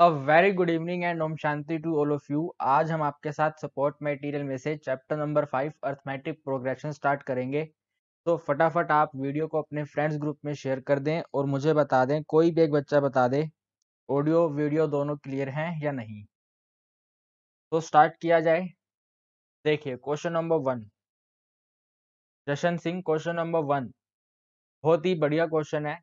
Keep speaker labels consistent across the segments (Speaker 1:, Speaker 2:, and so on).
Speaker 1: A very good evening and Om Shanti to all of you आज हम आपके साथ सपोर्ट मटेरियल में से chapter number five arithmetic progression start करेंगे तो फटाफट आप वीडियो को अपने फ्रेंड्स ग्रुप में शेयर कर दें और मुझे बता दें कोई भी एक बच्चा बता दे ऑडियो वीडियो दोनों क्लियर हैं या नहीं तो स्टार्ट किया जाए देखिए question number one Jashan Singh question number one बहुत ही बढ़िया क्वेश्चन है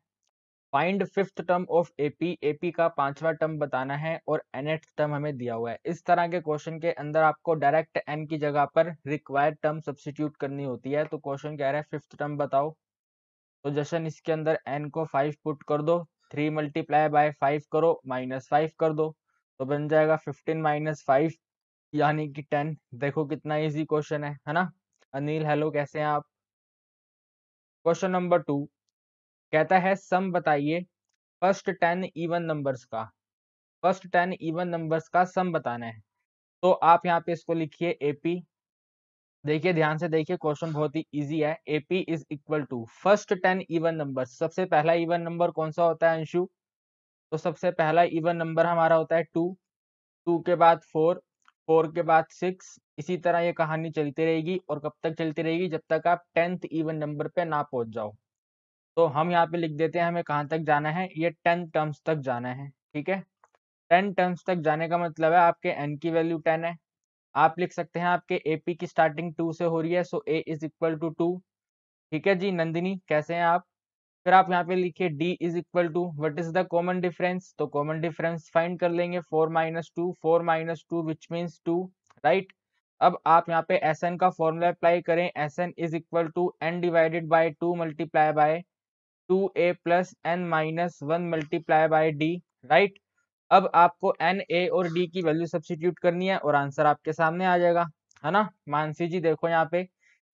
Speaker 1: find fifth term of AP AP का पांचवा टर्म बताना है और एनेट टर्म हमें दिया हुआ है इस तरह के क्वेश्चन के अंदर आपको डायरेक्ट एन की जगह पर रिक्वायर्ड टर्म सब्सिट्यूट करनी होती है तो क्वेश्चन कह रहा है फिफ्थ टर्म बताओ तो जशन इसके अंदर एन को फाइव पुट कर दो थ्री मल्टीप्लाई बाय फाइव करो माइनस फाइव कर दो तो बन जाएगा फिफ्टीन माइनस फाइव यानी कि टेन देखो कितना इजी क्वेश्चन है है ना अनिल हेलो कैसे हैं आप क्वेश्चन नंबर टू कहता है सम बताइए फर्स्ट टेन इवन नंबर्स का फर्स्ट टेन इवन नंबर्स का सम बताना है तो आप यहाँ पे इसको लिखिए एपी देखिए ध्यान से देखिए क्वेश्चन बहुत ही इजी है AP is equal to first ten even number सबसे पहला इवन नंबर कौन सा होता है अंशु तो सबसे पहला इवन नंबर हमारा होता है टू टू के बाद फोर फोर के बाद सिक्स इसी तरह ये कहानी चलती रहेगी और कब तक चलती रहेगी जब तक आप टेंथ इवन नंबर पे ना पहुंच जाओ तो हम यहाँ पे लिख देते हैं हमें कहाँ तक जाना है ये टेन टर्म्स तक जाना है ठीक है टेन टर्म्स तक जाने का मतलब है आपके एन की वैल्यू टेन है आप लिख सकते हैं आपके ए पी की स्टार्टिंग टू से हो रही है so a is equal to two ठीक है जी नंदिनी कैसे हैं आप फिर आप यहाँ पे लिखिए d is equal to what is the common difference तो कॉमन डिफरेंस फाइंड कर लेंगे four minus two four minus two which means two right अब आप यहाँ पे एस एन का फॉर्मूला अप्लाई करें S n is equal to n divided by two multiply by two A plus n minus one multiply by d right अब आपको N A और D की वैल्यू सब्सिट्यूट करनी है और आंसर आपके सामने आ जाएगा है ना मानसी जी देखो यहाँ पे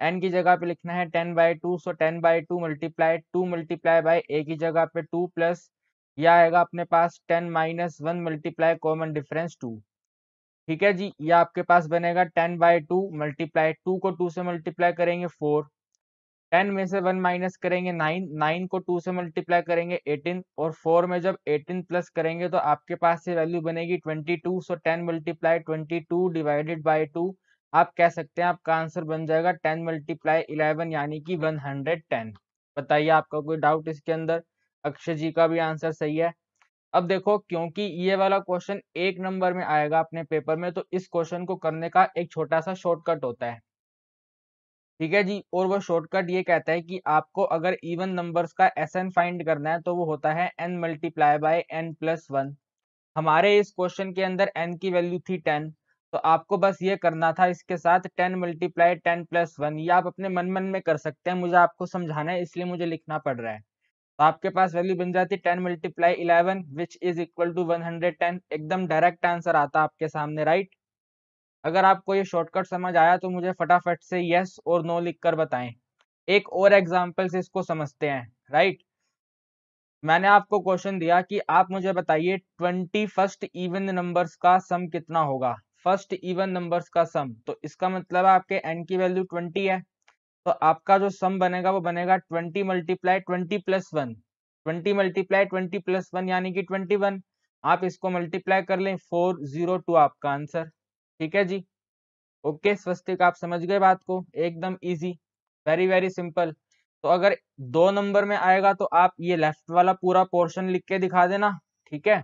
Speaker 1: एन की जगह पे लिखना है ten by two so ten by two multiply two multiply by a की जगह पे टू प्लस यह आएगा अपने पास ten minus one multiply common difference two ठीक है जी ये आपके पास बनेगा ten by two multiply two को टू से मल्टीप्लाई करेंगे फोर टेन में से वन माइनस करेंगे नाइन नाइन को टू से मल्टीप्लाई करेंगे एटीन और फोर में जब एटीन प्लस करेंगे तो आपके पास ये वैल्यू बनेगी twenty two so ten multiply twenty two divided by two आप कह सकते हैं आपका आंसर बन जाएगा टेन मल्टीप्लाई इलेवन यानी कि वन हंड्रेड टेन बताइए आपका कोई डाउट इसके अंदर अक्षय जी का भी आंसर सही है अब देखो क्योंकि ये वाला क्वेश्चन एक नंबर में आएगा अपने पेपर में तो इस क्वेश्चन को करने का एक छोटा सा शॉर्टकट होता है ठीक है जी और वो शॉर्टकट ये कहता है कि आपको अगर इवन नंबर्स का एस एन फाइंड करना है तो वो होता है n multiply by n plus one हमारे इस क्वेश्चन के अंदर एन की वैल्यू थी टेन तो आपको बस ये करना था इसके साथ ten multiply ten plus one ये आप अपने मन मन में कर सकते हैं मुझे आपको समझाना है इसलिए मुझे लिखना पड़ रहा है तो आपके पास वैल्यू बन जाती है ten multiply eleven which is equal to one hundred ten एकदम डायरेक्ट आंसर आता आपके सामने राइट अगर आपको ये शॉर्टकट समझ आया तो मुझे फटाफट से यस और नो लिख कर बताएं एक और एग्जाम्पल से इसको समझते हैं राइट मैंने आपको क्वेश्चन दिया कि आप मुझे बताइए ट्वेंटी फर्स्ट इवन नंबर्स का सम कितना होगा फर्स्ट इवन नंबर्स का सम तो इसका मतलब है आपके एन की वैल्यू ट्वेंटी है तो आपका जो सम बनेगा वो बनेगा twenty multiply twenty plus one twenty multiply twenty plus one यानी कि ट्वेंटी वन आप इसको मल्टीप्लाई कर लें फोर जीरो टू आपका आंसर ठीक है जी ओके स्वस्तिक आप समझ गए बात को एकदम ईजी वेरी वेरी सिंपल तो अगर दो नंबर में आएगा तो आप ये लेफ्ट वाला पूरा पोर्शन लिख के दिखा देना ठीक है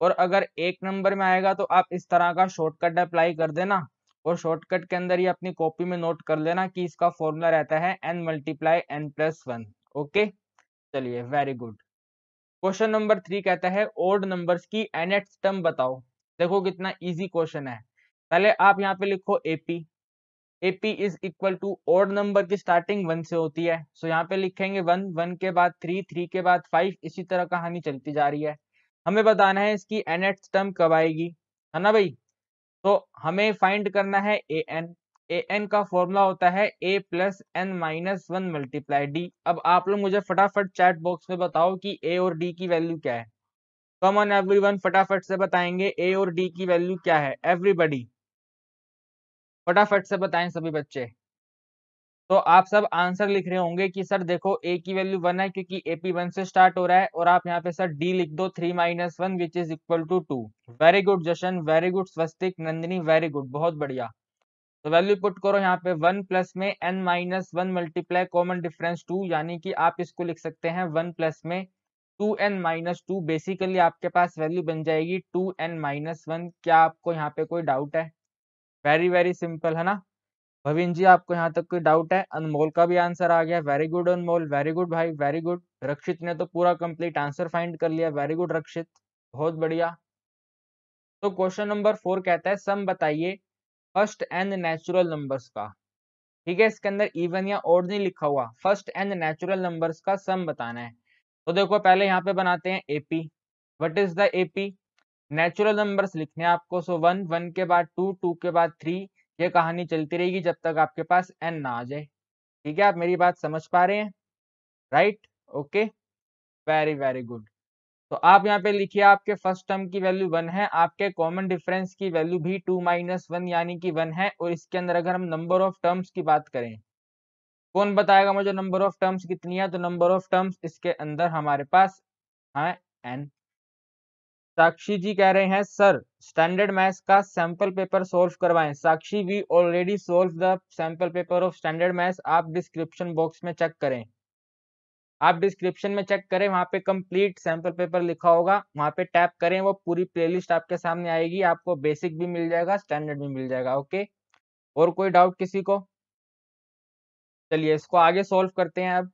Speaker 1: और अगर एक नंबर में आएगा तो आप इस तरह का शॉर्टकट अप्लाई कर देना और शॉर्टकट के अंदर ही अपनी कॉपी में नोट कर लेना कि इसका फॉर्मूला रहता है n multiply n plus one okay चलिए very good question number three कहता है ओड नंबर्स की एन टर्म बताओ देखो कितना इजी क्वेश्चन है पहले आप यहाँ पे लिखो AP AP is equal to odd number की स्टार्टिंग वन से होती है सो so यहाँ पे लिखेंगे वन वन के बाद थ्री थ्री के बाद फाइव इसी तरह कहानी चलती जा रही है हमें बताना है इसकी एन टर्म कब आएगी है ना भाई तो हमें फाइंड करना है ए एन ए एन का फॉर्मूला होता है ए plus n minus one multiply d अब आप लोग मुझे फटाफट चैट बॉक्स में बताओ कि ए और डी की वैल्यू क्या है कम ऑन एवरीवन फटाफट से बताएंगे ए और डी की वैल्यू क्या है एवरीबडी फटाफट से बताएं सभी बच्चे तो आप सब आंसर लिख रहे होंगे कि सर देखो ए की वैल्यू वन है क्योंकि ए पी वन से स्टार्ट हो रहा है और आप यहाँ पे सर डी लिख दो three minus one which is equal to two very good Jashan very good Swastik Nandini very good बहुत बढ़िया तो वैल्यू पुट करो यहाँ पे वन प्लस में N minus one multiply common difference two यानी कि आप इसको लिख सकते हैं वन प्लस में two n minus two basically आपके पास वैल्यू बन जाएगी टू एन माइनस वन क्या आपको यहाँ पे कोई डाउट है वेरी वेरी सिंपल है ना भविन जी आपको यहाँ तक कोई डाउट है अनमोल का भी आंसर आ गया very good Anmol very good भाई वेरी गुड रक्षित ने तो पूरा कंप्लीट आंसर फाइंड कर लिया वेरी गुड रक्षित बहुत बढ़िया तो क्वेश्चन नंबर फोर कहता है सम बताइए फर्स्ट एंड नेचुरल नंबर्स का ठीक है इसके अंदर इवन या ओड नहीं लिखा हुआ फर्स्ट एंड नेचुरल नंबर्स का सम बताना है तो देखो पहले यहाँ पे बनाते हैं AP what is the AP natural numbers लिखने आपको सो वन वन के बाद टू टू के बाद थ्री ये कहानी चलती रहेगी जब तक आपके पास एन ना आ जाए ठीक है आप मेरी बात समझ पा रहे हैं right okay very very good तो आप यहाँ पे लिखिए आपके फर्स्ट टर्म की वैल्यू वन है आपके कॉमन डिफरेंस की वैल्यू भी टू माइनस वन यानी कि वन है और इसके अंदर अगर हम नंबर ऑफ टर्म्स की बात करें कौन बताएगा मुझे नंबर ऑफ टर्म्स कितनी है तो नंबर ऑफ टर्म्स इसके अंदर हमारे पास है एन साक्षी जी कह रहे हैं सर स्टैंडर्ड मैथ्स का सैंपल पेपर सोल्व करवाएं Sakshi we already solve the sample paper of standard maths आप डिस्क्रिप्शन बॉक्स में चेक करें आप डिस्क्रिप्शन में चेक करें वहां पे कंप्लीट सैंपल पेपर लिखा होगा वहां पे टैप करें वो पूरी प्लेलिस्ट आपके सामने आएगी आपको बेसिक भी मिल जाएगा स्टैंडर्ड भी मिल जाएगा ओके और कोई डाउट किसी को चलिए इसको आगे सॉल्व करते हैं अब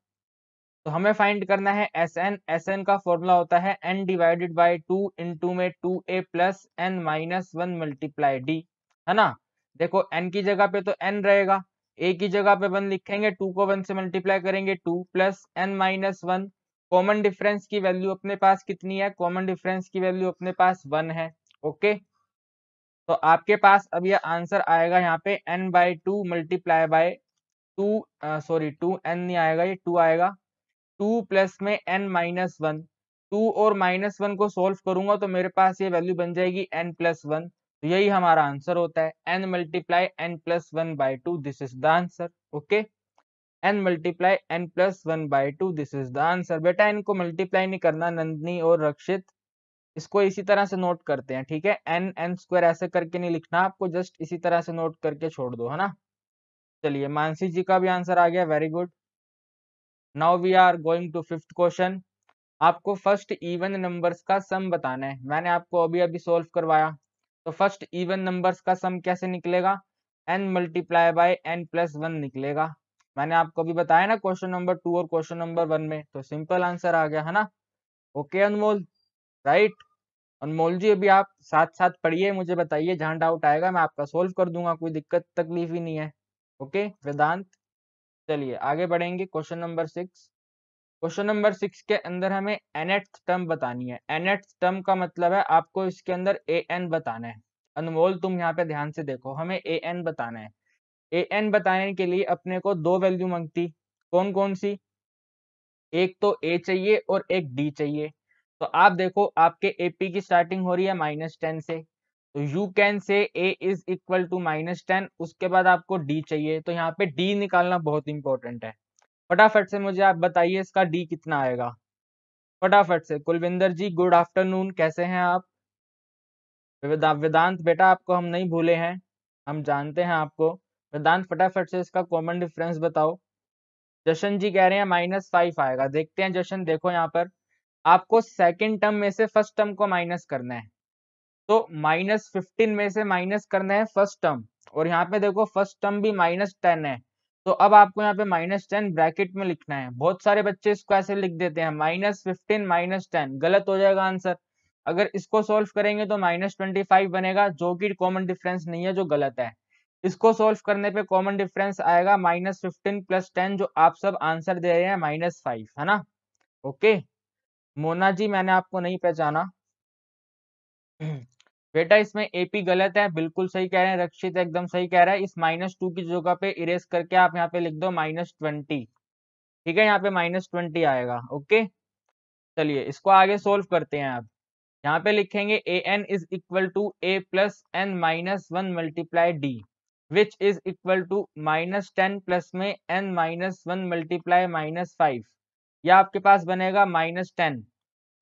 Speaker 1: तो हमें फाइंड करना है एस एन एस एन का फॉर्मूला होता है n divided by two two में टू ए plus n minus one multiply d है ना देखो एन की जगह पे तो एन रहेगा ए की जगह पे वन लिखेंगे टू को वन से मल्टीप्लाई करेंगे two plus n minus one common difference की वैल्यू अपने पास कितनी है कॉमन डिफरेंस की वैल्यू अपने पास वन है ओके तो आपके पास अब यह आंसर आएगा यहाँ पे n by two multiply by two sorry two n नहीं आएगा ये टू आएगा टू प्लस में एन माइनस वन टू और माइनस वन को सोल्व करूंगा तो मेरे पास ये वैल्यू बन जाएगी एन प्लस वन तो यही हमारा आंसर होता है n multiply n plus one by two this is the answer okay n multiply n plus one by two this is the answer बेटा इनको मल्टीप्लाई नहीं करना नंदनी और रक्षित इसको इसी तरह से नोट करते हैं ठीक है एन एन स्क्वायर ऐसे करके नहीं लिखना आपको जस्ट इसी तरह से नोट करके छोड़ दो है ना चलिए मानसी जी का भी आंसर आ गया very good now we are going to fifth question आपको फर्स्ट इवन नंबर्स का सम बताना है मैंने आपको अभी अभी सोल्व करवाया तो फर्स्ट इवन नंबर्स का सम कैसे निकलेगा n multiply by n plus one निकलेगा मैंने आपको अभी बताया ना क्वेश्चन नंबर टू और क्वेश्चन नंबर वन में तो सिंपल आंसर आ गया है ना ओके अनमोल राइट अनमोल जी अभी आप साथ साथ पढ़िए मुझे बताइए जहां डाउट आएगा मैं आपका सोल्व कर दूंगा कोई दिक्कत तकलीफ ही नहीं है ओके वेदांत चलिए आगे बढ़ेंगे question number six question number six के अंदर हमें एनेट टर्म बतानी है एनेट टर्म का मतलब है आपको इसके अंदर ए एन बताना है अनमोल तुम यहाँ पे ध्यान से देखो हमें ए एन बताना है ए एन बताने के लिए अपने को दो वैल्यू मांगती कौन कौन सी एक तो ए चाहिए और एक डी चाहिए तो आप देखो आपके एपी की स्टार्टिंग हो रही है माइनस टेन से you can say a is equal to minus ten उसके बाद आपको डी चाहिए तो यहाँ पे डी निकालना बहुत इंपॉर्टेंट है फटाफट से मुझे आप बताइए इसका डी कितना आएगा फटाफट से कुलविंदर जी गुड आफ्टरनून कैसे हैं आप वेदांत बेटा आपको हम नहीं भूले हैं हम जानते हैं आपको वेदांत फटाफट से इसका कॉमन डिफरेंस बताओ जशन जी कह रहे हैं माइनस फाइव आएगा देखते हैं जशन देखो यहाँ पर आपको सेकेंड टर्म में से फर्स्ट टर्म को माइनस करना है तो माइनस फिफ्टीन में से माइनस करना है फर्स्ट टर्म और यहाँ पे देखो फर्स्ट टर्म भी माइनस टेन है तो अब आपको यहाँ पे माइनस टेन ब्रैकेट में लिखना है बहुत सारे बच्चे इसको ऐसे लिख देते हैं माइनस फिफ्टीन माइनस टेन गलत हो जाएगा आंसर अगर इसको सॉल्व करेंगे तो माइनस ट्वेंटी फाइव बनेगा जो कि कॉमन डिफरेंस नहीं है जो गलत है इसको सॉल्व करने पे कॉमन डिफरेंस आएगा माइनस फिफ्टीन प्लस टेन जो आप सब आंसर दे रहे हैं माइनस फाइव है ना ओके मोना जी मैंने आपको नहीं पहचाना बेटा इसमें एपी गलत है बिल्कुल सही कह रहे हैं रक्षित एकदम सही कह रहा है इस माइनस टू की जगह पे इरेज करके आप यहाँ पे लिख दो माइनस ट्वेंटी ठीक है यहाँ पे माइनस ट्वेंटी आएगा ओके चलिए इसको आगे सोल्व करते हैं आप यहाँ पे लिखेंगे a n is equal to A plus n minus one multiply d which is equal to minus ten plus में N minus one multiply minus five यह आपके पास बनेगा minus ten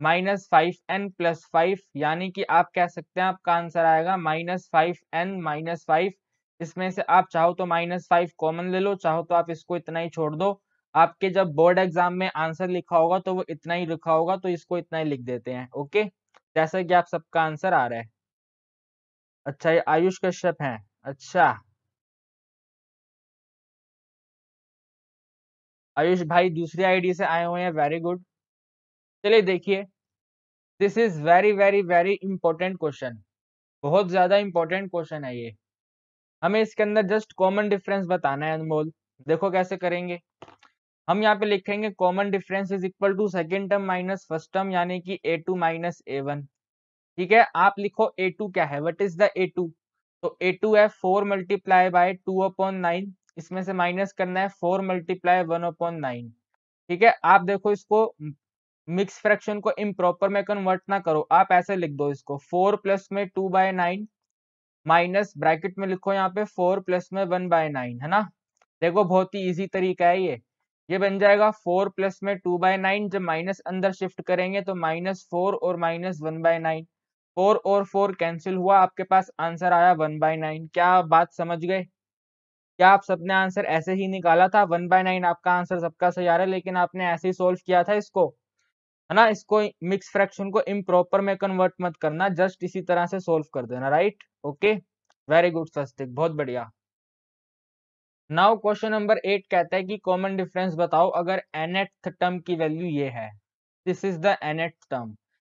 Speaker 1: minus five n plus five यानी कि आप कह सकते हैं आपका आंसर आएगा minus five n minus five इसमें से आप चाहो तो माइनस फाइव कॉमन ले लो चाहो तो आप इसको इतना ही छोड़ दो आपके जब बोर्ड एग्जाम में आंसर लिखा होगा तो वो इतना ही लिखा होगा तो इसको इतना ही लिख देते हैं ओके जैसा कि आप सबका आंसर आ रहा है अच्छा ये आयुष कश्यप है अच्छा आयुष भाई दूसरी आईडी से आए हुए हैं वेरी गुड चलिए देखिए this is very very very important question बहुत ज्यादा इंपॉर्टेंट क्वेश्चन है ये हमें इसके अंदर जस्ट कॉमन डिफरेंस बताना है अनमोल देखो कैसे करेंगे हम यहाँ पे लिखेंगे common difference is equal to second term minus first term यानी कि a two minus a one ठीक है आप लिखो ए टू क्या है what is the a two तो ए टू है four multiply by two upon nine इसमें से माइनस करना है four multiply one upon nine ठीक है आप देखो इसको मिक्स फ्रैक्शन को इम्प्रॉपर में कन्वर्ट ना करो आप ऐसे लिख दो इसको फोर प्लस में two by nine minus bracket में लिखो यहाँ पे फोर प्लस में वन बाय नाइन है ना देखो बहुत ही इजी तरीका है ये ये बन जाएगा फोर प्लस में टू बाय नाइन जब माइनस अंदर शिफ्ट करेंगे तो माइनस फोर और minus one by nine four और फोर कैंसिल हुआ आपके पास आंसर आया वन बाय नाइन क्या बात समझ गए क्या आप सबने आंसर ऐसे ही निकाला था वन बाय नाइन आपका आंसर सबका सही आ रहा है लेकिन आपने ऐसे ही सोल्व किया था इसको है ना इसको मिक्स फ्रैक्शन को इम्प्रॉपर में कन्वर्ट मत करना जस्ट इसी तरह से सोल्व कर देना right okay very good Swastik बहुत बढ़िया नाउ क्वेश्चन नंबर एट कहता है कि कॉमन डिफरेंस बताओ अगर एनेट टर्म की वैल्यू ये है this is the nth term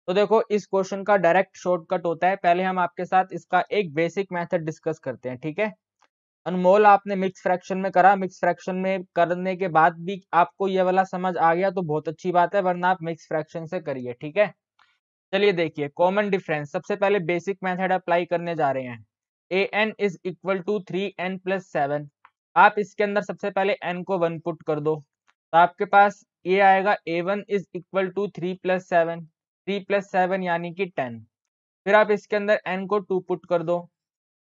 Speaker 1: तो देखो इस क्वेश्चन का डायरेक्ट शॉर्टकट होता है पहले हम आपके साथ इसका एक बेसिक मेथड डिस्कस करते हैं ठीक है अनमोल आपने मिक्स फ्रैक्शन में करा मिक्स फ्रैक्शन में करने के बाद भी आपको ये वाला समझ आ गया तो बहुत अच्छी बात है वरना आप मिक्स फ्रैक्शन से करिए ठीक है चलिए देखिए कॉमन डिफरेंस सबसे पहले बेसिक मेथड अप्लाई करने जा रहे हैं a n is equal to three n plus seven आप इसके अंदर सबसे पहले एन को वन पुट कर दो तो आपके पास ये आएगा a one is equal to three plus seven three plus seven यानी कि टेन फिर आप इसके अंदर एन को टू पुट कर दो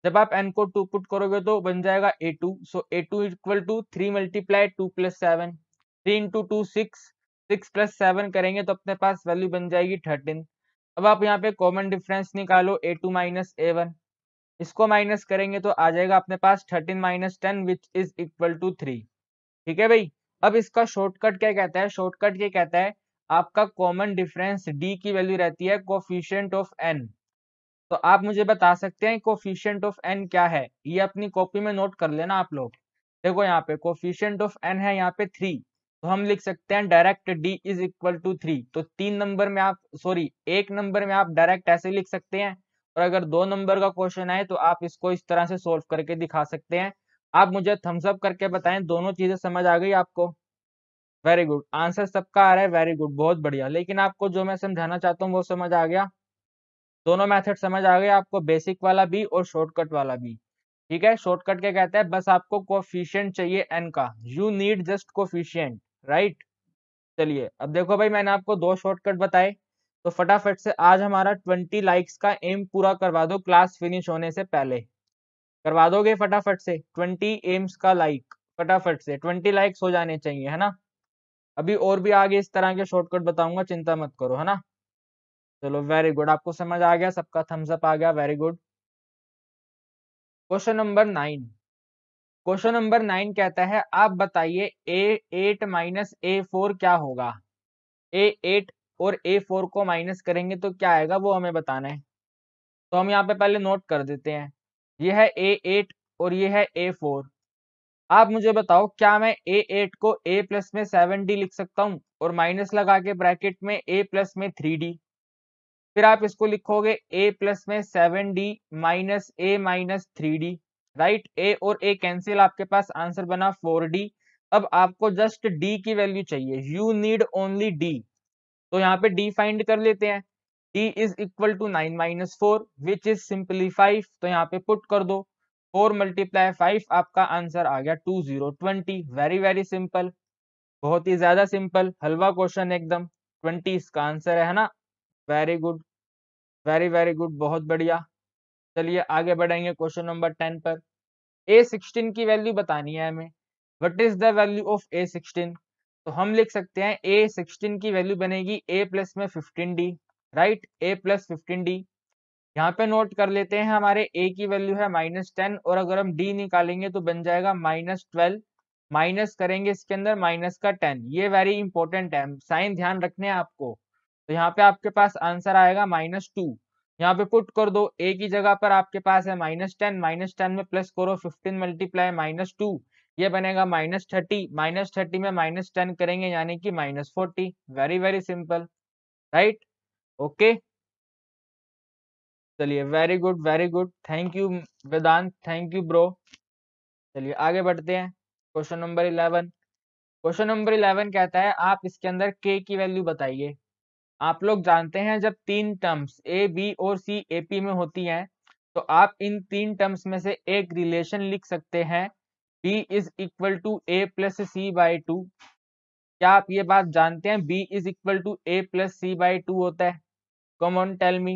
Speaker 1: जब आप एन को टू पुट करोगे तो बन जाएगा a two so a two equal to three multiply two plus seven three into two six six plus seven करेंगे तो अपने पास वैल्यू बन जाएगी थर्टीन अब आप यहाँ पे कॉमन डिफरेंस निकालो a two minus a one इसको माइनस करेंगे तो आ जाएगा अपने पास thirteen minus ten which is equal to three ठीक है भाई अब इसका शॉर्टकट क्या कहता है शॉर्टकट ये कहता है आपका कॉमन डिफरेंस डी की वैल्यू रहती है कोफिशियंट ऑफ एन तो आप मुझे बता सकते हैं कोफिशियंट ऑफ एन क्या है ये अपनी कॉपी में नोट कर लेना आप लोग देखो यहाँ पे कोफिशियंट ऑफ एन है यहाँ पे थ्री तो हम लिख सकते हैं direct d is equal to three तो तीन नंबर में आप सॉरी एक नंबर में आप डायरेक्ट ऐसे लिख सकते हैं और अगर दो नंबर का क्वेश्चन आए तो आप इसको इस तरह से सोल्व करके दिखा सकते हैं आप मुझे थम्सअप करके बताएं दोनों चीजें समझ आ गई आपको वेरी गुड आंसर सबका आ रहा है वेरी गुड बहुत बढ़िया लेकिन आपको जो मैं समझाना चाहता हूँ वो समझ आ गया दोनों मेथड समझ आ गए आपको बेसिक वाला भी और शॉर्टकट वाला भी ठीक है शॉर्टकट क्या कहते हैं बस आपको कोफिशियंट चाहिए एन का you need just coefficient right चलिए अब देखो भाई मैंने आपको दो शॉर्टकट बताए तो फटाफट से आज हमारा ट्वेंटी लाइक्स का एम पूरा करवा दो क्लास फिनिश होने से पहले करवा दोगे फटाफट से ट्वेंटी एम्स का लाइक फटाफट से ट्वेंटी लाइक्स हो जाने चाहिए है ना अभी और भी आगे इस तरह के शॉर्टकट बताऊंगा चिंता मत करो है ना चलो वेरी गुड आपको समझ आ गया सबका थम्स अप आ गया very good question number nine question number nine कहता है आप बताइए a eight minus a four क्या होगा ए एट और ए फोर को माइनस करेंगे तो क्या आएगा वो हमें बताना है तो हम यहाँ पे पहले नोट कर देते हैं ये है ए एट और ये है ए फोर आप मुझे बताओ क्या मैं ए एट को ए प्लस में सेवन डी लिख सकता हूँ और माइनस लगा के ब्रैकेट में ए प्लस में थ्री डी फिर आप इसको लिखोगे ए प्लस में seven d minus A minus three d right a और ए कैंसिल आपके पास आंसर बना फोर डी अब आपको जस्ट डी की वैल्यू चाहिए यू नीड ओनली डी तो यहाँ पे डी फाइंड कर लेते हैं D is equal to nine minus four which is simply five तो यहाँ पे पुट कर दो फोर मल्टीप्लाई फाइव आपका आंसर आ गया two zero twenty very very simple बहुत ही ज्यादा सिंपल हलवा क्वेश्चन एकदम ट्वेंटी इसका आंसर है ना very good very very good बहुत बढ़िया चलिए आगे बढ़ेंगे क्वेश्चन नंबर टेन पर ए सिक्सटीन की वैल्यू बतानी है हमें what is the value of a sixteen तो हम लिख सकते हैं ए सिक्सटीन की वैल्यू बनेगी ए प्लस में fifteen d right a plus fifteen d यहाँ पे नोट कर लेते हैं हमारे ए की वैल्यू है माइनस टेन और अगर हम डी निकालेंगे तो बन जाएगा माइनस ट्वेल्व माइनस करेंगे इसके अंदर माइनस का टेन ये वेरी इंपॉर्टेंट है साइन ध्यान रखने हैं आपको तो यहाँ पे आपके पास आंसर आएगा माइनस टू यहाँ पे पुट कर दो ए की जगह पर आपके पास है माइनस टेन माइनस टेन में प्लस करो फिफ्टीन मल्टीप्लाई माइनस टू ये बनेगा माइनस थर्टी माइनस थर्टी में माइनस टेन करेंगे यानी कि minus forty very very simple right okay चलिए very good very good thank you Vedant thank you bro चलिए आगे बढ़ते हैं question number eleven question number eleven कहता है आप इसके अंदर के की वैल्यू बताइए आप लोग जानते हैं जब तीन टर्म्स ए बी और सी ए पी में होती हैं तो आप इन तीन टर्म्स में से एक रिलेशन लिख सकते हैं b is equal to A plus c by two क्या आप ये बात जानते हैं b is equal to A plus c by two होता है common tell me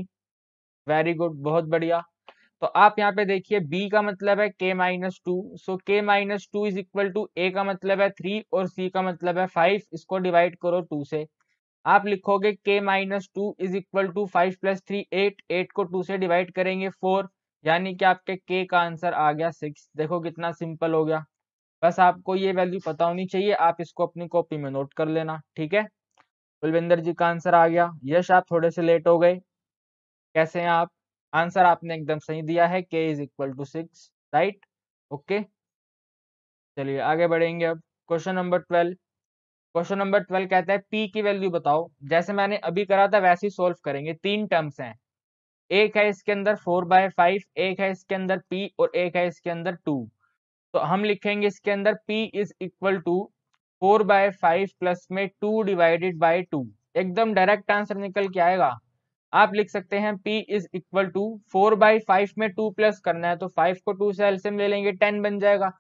Speaker 1: very good बहुत बढ़िया तो आप यहाँ पे देखिए b का मतलब है k minus two so k minus two is equal to a का मतलब है थ्री और c का मतलब है फाइव इसको डिवाइड करो टू से आप लिखोगे k minus two is equal to five plus three eight eight को टू से डिवाइड करेंगे फोर यानी कि आपके k का आंसर आ गया सिक्स देखो कितना सिंपल हो गया बस आपको ये वैल्यू पता होनी चाहिए आप इसको अपनी कॉपी में नोट कर लेना ठीक है कुलविंदर जी का आंसर आ गया यश आप थोड़े से लेट हो गए कैसे हैं आप आंसर आपने एकदम सही दिया है k is equal to six right okay चलिए आगे बढ़ेंगे अब question number twelve question number twelve कहता है पी की वैल्यू बताओ जैसे मैंने अभी करा था वैसे ही सोल्व करेंगे तीन टर्म्स हैं एक है इसके अंदर फोर बाय फाइव एक है इसके अंदर पी और एक है इसके अंदर टू तो हम लिखेंगे इसके अंदर p is equal to four by five plus में टू डिवाइडेड बाय टू एकदम डायरेक्ट आंसर निकल के आएगा आप लिख सकते हैं P is equal to four by five में टू प्लस करना है तो फाइव को टू से एल्सियम ले लेंगे टेन बन जाएगा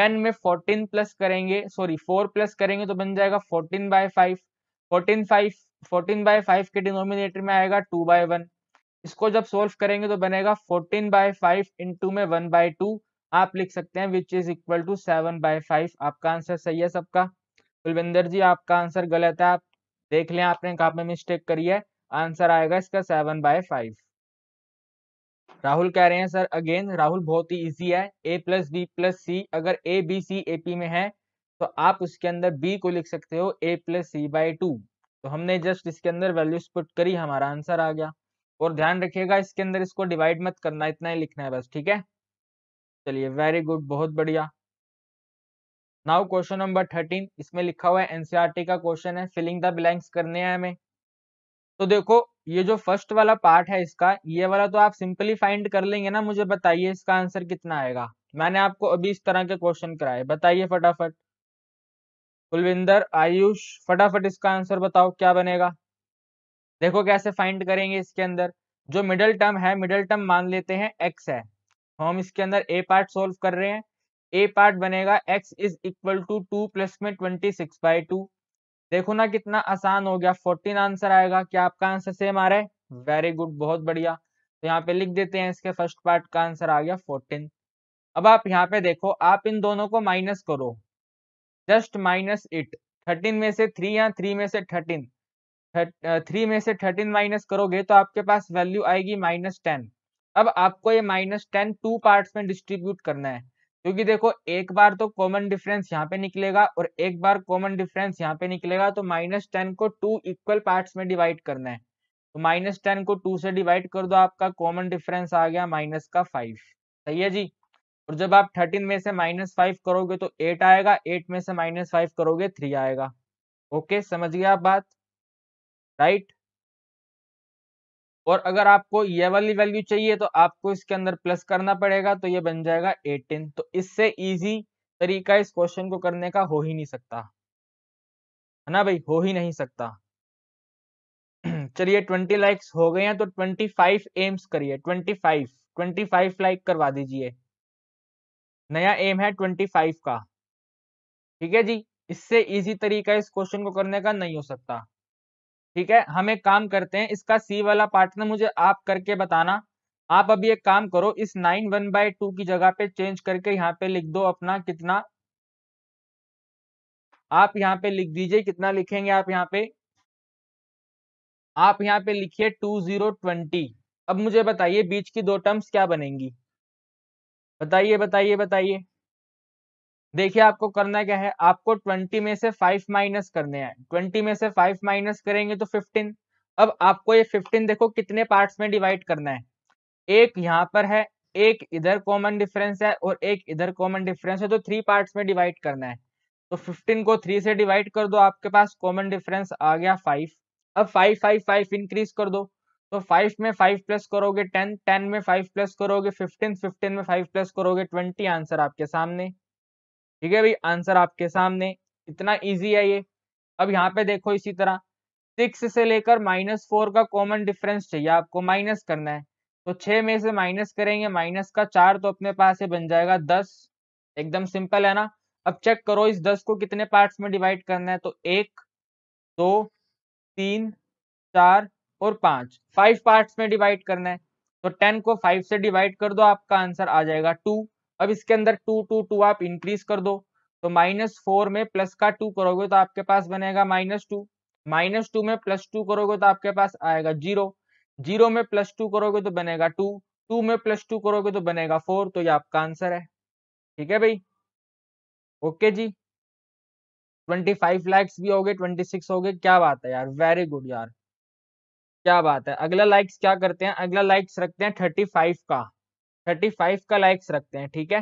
Speaker 1: टेन में फोर्टीन प्लस करेंगे सॉरी फोर प्लस करेंगे तो बन जाएगा fourteen by five fourteen five fourteen by five के डिनोमिनेटर में आएगा टू बाय वन इसको जब सोल्व करेंगे तो बनेगा फोर्टीन बाय फाइव इंटू में वन बाय टू आप लिख सकते हैं which is equal to seven by five आपका आंसर सही है सबका कुलविंदर जी आपका आंसर गलत है आप देख लें आपने कहा मिस्टेक करी है आंसर आएगा इसका सेवन बाय फाइव राहुल कह रहे हैं सर अगेन राहुल बहुत ही इजी है ए प्लस बी प्लस सी अगर a b C A P में है तो आप उसके अंदर बी को लिख सकते हो a plus c by two तो हमने जस्ट इसके अंदर वैल्यूज पुट करी हमारा आंसर आ गया और ध्यान रखिएगा इसके अंदर इसको डिवाइड मत करना इतना ही लिखना है बस ठीक है चलिए वेरी गुड बहुत बढ़िया नाउ क्वेश्चन नंबर थर्टीन इसमें लिखा हुआ है एनसीआरटी e का क्वेश्चन है फिलिंग द ब्लैंक्स करने हैं हमें तो देखो ये जो फर्स्ट वाला पार्ट है इसका ये वाला तो आप सिंपली फाइंड कर लेंगे ना मुझे बताइए इसका आंसर कितना आएगा मैंने आपको अभी इस तरह के क्वेश्चन कराए बताइए फटाफट कुलविंदर आयुष फटाफट इसका आंसर बताओ क्या बनेगा देखो कैसे फाइंड करेंगे इसके अंदर जो मिडल टर्म है मिडल टर्म मान लेते हैं एक्स है तो हम इसके अंदर ए पार्ट सोल्व कर रहे हैं ए पार्ट बनेगा x is equal to two plus में ट्वेंटी सिक्स बाई टू देखो ना कितना आसान हो गया फोर्टीन आंसर आएगा क्या आपका आंसर सेम आ रहा है वेरी गुड बहुत बढ़िया तो यहाँ पे लिख देते हैं इसके फर्स्ट पार्ट का आंसर आ गया फोर्टीन अब आप यहाँ पे देखो आप इन दोनों को माइनस करो जस्ट माइनस इट थर्टीन में से थ्री या थ्री में से थर्टीन थ्री uh, में से थर्टीन माइनस करोगे तो आपके पास वैल्यू आएगी माइनस टेन अब आपको ये माइनस टेन टू पार्ट में डिस्ट्रीब्यूट करना है क्योंकि देखो एक बार तो कॉमन डिफरेंस यहाँ पे निकलेगा और एक बार कॉमन डिफरेंस यहाँ पे निकलेगा तो माइनस टेन को टू इक्वल पार्ट्स में डिवाइड करना है तो माइनस टेन को टू से डिवाइड कर दो आपका कॉमन डिफरेंस आ गया माइनस का फाइव सही है जी और जब आप थर्टीन में से माइनस फाइव करोगे तो एट आएगा एट में से माइनस फाइव करोगे थ्री आएगा ओके समझ गया आप बात राइट और अगर आपको ये वाली वैल्यू चाहिए तो आपको इसके अंदर प्लस करना पड़ेगा तो ये बन जाएगा 18 तो इससे इजी तरीका इस क्वेश्चन को करने का हो ही नहीं सकता है ना भाई हो ही नहीं सकता चलिए 20 लाइक्स हो गए हैं तो 25 एम्स करिए 25 25 लाइक करवा दीजिए नया एम है 25 का ठीक है जी इससे इजी तरीका इस क्वेश्चन को करने का नहीं हो सकता ठीक है हम एक काम करते हैं इसका सी वाला पार्ट ना मुझे आप करके बताना आप अभी एक काम करो इस नाइन वन बाय टू की जगह पे चेंज करके यहाँ पे लिख दो अपना कितना आप यहाँ पे लिख दीजिए कितना लिखेंगे आप यहाँ पे आप यहाँ पे लिखिए टू जीरो ट्वेंटी अब मुझे बताइए बीच की दो टर्म्स क्या बनेंगी बताइए बताइए बताइए देखिए आपको करना क्या है आपको ट्वेंटी में से फाइव माइनस करने हैं ट्वेंटी में से फाइव माइनस करेंगे तो फिफ्टीन अब आपको ये 15 देखो कितने पार्ट्स में डिवाइड करना है एक यहाँ पर है एक इधर कॉमन डिफरेंस है और एक इधर कॉमन डिफरेंस है तो थ्री पार्ट्स में डिवाइड करना है तो फिफ्टीन को थ्री से डिवाइड कर दो आपके पास कॉमन डिफरेंस आ गया फाइव अब फाइव फाइव फाइव इंक्रीज कर दो तो फाइव में फाइव प्लस करोगे टेन टेन में फाइव प्लस करोगे फिफ्टीन फिफ्टीन में फाइव प्लस करोगे ट्वेंटी आंसर आपके सामने ठीक है भाई आंसर आपके सामने इतना इजी है ये अब यहाँ पे देखो इसी तरह सिक्स से लेकर माइनस फोर का कॉमन डिफरेंस चाहिए आपको माइनस करना है तो छः में से माइनस करेंगे माइनस का चार तो अपने पास ये बन जाएगा दस एकदम सिंपल है ना अब चेक करो इस दस को कितने पार्ट्स में डिवाइड करना है तो एक दो तीन चार और पांच फाइव पार्ट्स में डिवाइड करना है तो टेन को फाइव से डिवाइड कर दो आपका आंसर आ जाएगा टू अब इसके अंदर टू टू टू आप इंक्रीज कर दो तो माइनस फोर में प्लस का टू करोगे तो आपके पास बनेगा माइनस टू माइनस टू में प्लस टू करोगे तो आपके पास आएगा जीरो जीरो में प्लस टू करोगे तो बनेगा टू टू में प्लस टू करोगे तो बनेगा फोर तो ये आपका आंसर है ठीक है भाई ओके जी ट्वेंटी फाइव लाइक्स भी हो गए ट्वेंटी सिक्स हो गए क्या बात है यार वेरी गुड यार क्या बात है अगला लाइक्स क्या करते हैं अगला लाइक्स रखते हैं थर्टी फाइव का थर्टी फाइव का लाइक्स रखते हैं ठीक है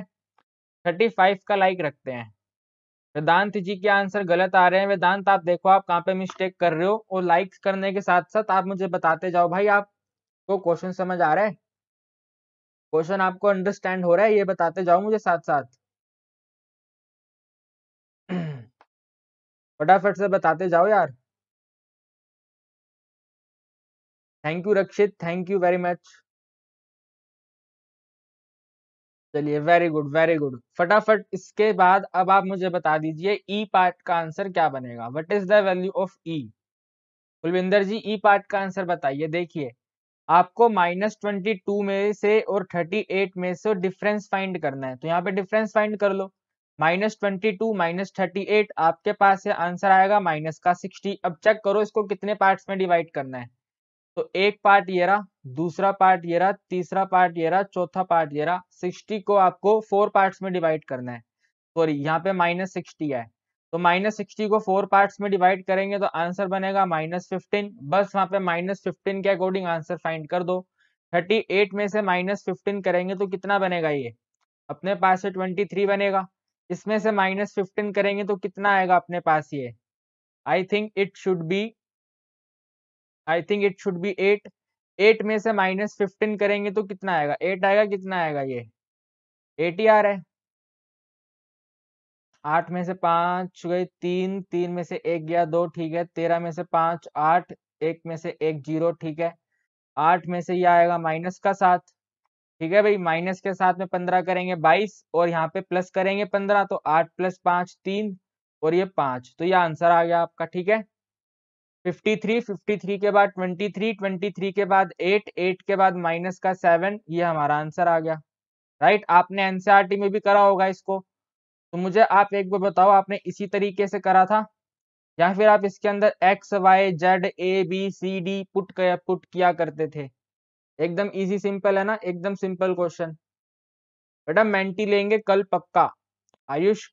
Speaker 1: थर्टी फाइव का लाइक रखते हैं वेदांत जी के आंसर गलत आ रहे हैं वेदांत आप देखो आप कहाँ पे मिस्टेक कर रहे हो और लाइक्स करने के साथ साथ आप मुझे बताते जाओ भाई आपको क्वेश्चन समझ आ रहा है क्वेश्चन आपको अंडरस्टैंड हो रहा है ये बताते जाओ मुझे
Speaker 2: साथ साथ फटाफट से बताते जाओ यार thank you Rakshit
Speaker 1: thank you very much चलिए वेरी गुड वेरी गुड फटाफट इसके बाद अब आप मुझे बता दीजिए ई e पार्ट का आंसर क्या बनेगा what is the value of e Kulwinder ji e e part का आंसर बताइए देखिए आपको माइनस ट्वेंटी टू में से और थर्टी एट में से डिफरेंस फाइंड करना है तो यहाँ पे डिफरेंस फाइंड कर लो minus twenty two minus thirty eight आपके पास है आंसर आएगा माइनस का सिक्सटी अब चेक करो इसको कितने पार्ट्स में डिवाइड करना है तो एक पार्ट ये रहा दूसरा पार्ट ये रहा तीसरा पार्ट ये रहा चौथा पार्ट ये रहा सिक्सटी को आपको फोर पार्ट्स में डिवाइड करना है सॉरी यहाँ पे माइनस सिक्सटी है तो माइनस सिक्सटी को फोर पार्ट्स में डिवाइड करेंगे तो आंसर बनेगा माइनस फिफ्टीन बस वहां पे माइनस फिफ्टीन के अकॉर्डिंग आंसर फाइंड कर दो थर्टी एट में से माइनस फिफ्टीन करेंगे तो कितना बनेगा ये अपने पास से ट्वेंटी थ्री बनेगा इसमें से माइनस फिफ्टीन करेंगे तो कितना आएगा अपने पास ये I think it should be I think it should be eight eight में से माइनस फिफ्टीन करेंगे तो कितना आएगा एट आएगा कितना आएगा ये एट ही आ रहा है आठ में से पांच गए तीन तीन में से एक गया दो ठीक है तेरह में से पांच आठ एक में से एक जीरो ठीक है आठ में से यह आएगा माइनस का साथ ठीक है भाई माइनस के साथ में पंद्रह करेंगे बाईस और यहाँ पे प्लस करेंगे पंद्रह तो आठ प्लस पांच तीन और ये पांच तो ये आंसर आ गया आपका ठीक है 53 53 के बाद 23 23 के बाद 8 8 के बाद माइनस का 7 ये हमारा आंसर आ गया राइट right? आपने एनसीआरटी e में भी करा होगा इसको तो मुझे आप एक बार बताओ आपने इसी तरीके से करा था या फिर आप इसके अंदर x y z a b c d put किया पुट किया करते थे एकदम इजी सिंपल है ना एकदम सिंपल क्वेश्चन बेटा मेंटी लेंगे कल पक्का आयुष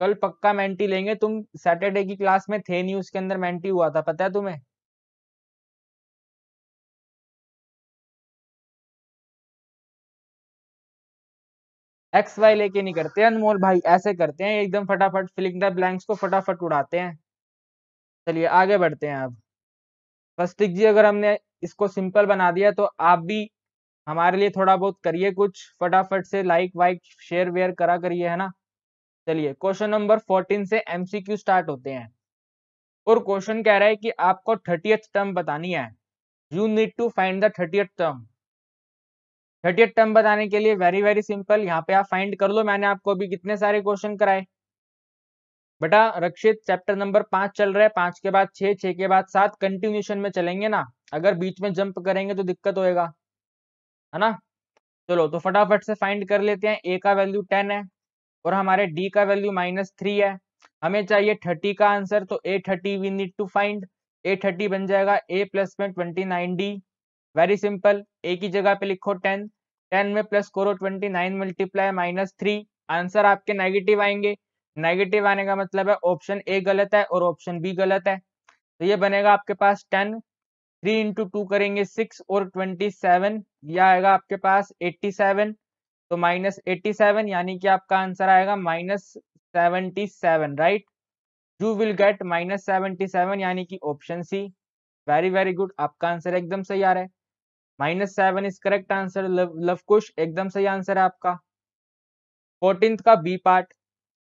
Speaker 1: कल पक्का मेंटी लेंगे तुम सैटरडे की क्लास में थे नहीं उसके अंदर मेंटी हुआ था पता है तुम्हें एक्स वाई लेके नहीं करते अनमोल भाई ऐसे करते हैं एकदम फटाफट फिलिंग द ब्लैंक्स को फटाफट उड़ाते हैं चलिए आगे बढ़ते हैं अब स्वस्तिक जी अगर हमने इसको सिंपल बना दिया तो आप भी हमारे लिए थोड़ा बहुत करिए कुछ फटाफट से लाइक वाइक शेयर वेयर करा करिए है ना चलिए क्वेश्चन नंबर फोर्टीन से एमसीक्यू स्टार्ट होते हैं और क्वेश्चन कह रहा है कि आपको थर्टियथ टर्म बतानी है you need to find the thirtieth term thirtieth term बताने के लिए वेरी वेरी सिंपल यहाँ पे आप फाइंड कर लो मैंने आपको अभी कितने सारे क्वेश्चन कराए बेटा रक्षित चैप्टर नंबर पांच चल रहा है पांच के बाद छह छह के बाद सात कंटिन्यूशन में चलेंगे ना अगर बीच में जंप करेंगे तो दिक्कत होएगा है ना चलो तो फटाफट से फाइंड कर लेते हैं ए का वैल्यू टेन है और हमारे d का वैल्यू माइनस थ्री है हमें चाहिए थर्टी का आंसर तो a thirty we need to find a thirty बन जाएगा ए प्लस में twenty nine d very simple a की जगह पे लिखो टेन टेन में प्लस करो twenty nine multiply minus three answer आपके नेगेटिव आएंगे नेगेटिव आने का मतलब है ऑप्शन ए गलत है और ऑप्शन बी गलत है तो ये बनेगा आपके पास टेन थ्री इंटू टू करेंगे सिक्स और ट्वेंटी सेवन यह आएगा आपके पास एट्टी सेवन तो माइनस एट्टी सेवन यानी कि आपका आंसर आएगा minus seventy seven right you will get minus seventy seven यानी कि option C very very good आपका आंसर एकदम सही आ रहा है minus seven is correct answer Lavkush एकदम सही आंसर है आपका फोर्टीन का बी पार्ट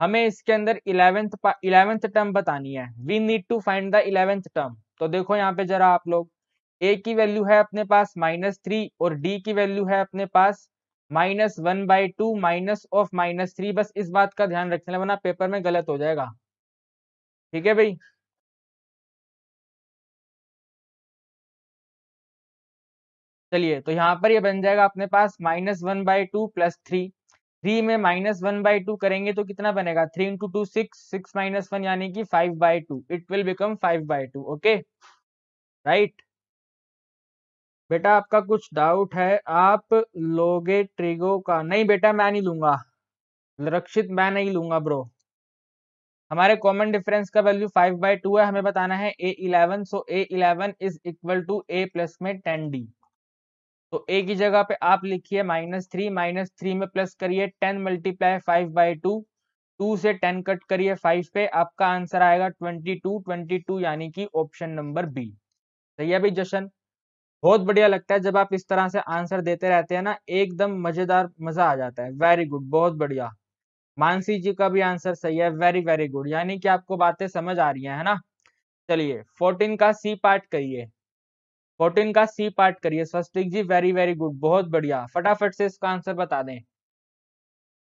Speaker 1: हमें इसके अंदर इलेवेंथ इलेवेंथ टर्म बतानी है we need to find the eleventh term तो देखो यहाँ पे जरा आप लोग ए की वैल्यू है अपने पास माइनस थ्री और डी की वैल्यू है अपने पास minus one by two minus of minus three बस इस बात का ध्यान रखने वरना पेपर में गलत हो जाएगा ठीक है भाई चलिए तो यहाँ पर ये यह बन जाएगा अपने पास minus one by two plus three three में माइनस वन बाई टू करेंगे तो कितना बनेगा three into two six six minus one यानी कि five by two it will become five by two okay right बेटा आपका कुछ डाउट है आप लोगे ट्रिगो का नहीं बेटा मैं नहीं लूंगा रक्षित मैं नहीं लूंगा ब्रो हमारे कॉमन डिफरेंस का वैल्यू फाइव बाई टू है हमें बताना है A eleven so A eleven is equal to A plus में टेन डी तो ए की जगह पे आप लिखिए माइनस थ्री माइनस थ्री में प्लस करिए ten multiply five by two two से टेन कट करिए फाइव पे आपका आंसर आएगा ट्वेंटी टू ट्वेंटी टू यानी कि ऑप्शन नंबर बी सही है भाई जशन बहुत बढ़िया लगता है जब आप इस तरह से आंसर देते रहते हैं ना एकदम मजेदार मजा आ जाता है वेरी गुड बहुत बढ़िया मानसी जी का भी आंसर सही है वेरी वेरी गुड यानी कि आपको बातें समझ आ रही है ना चलिए फोर्टीन का सी पार्ट करिए फोर्टीन का सी पार्ट करिए Swastik ji very very good बहुत बढ़िया फटाफट से इसका आंसर बता दें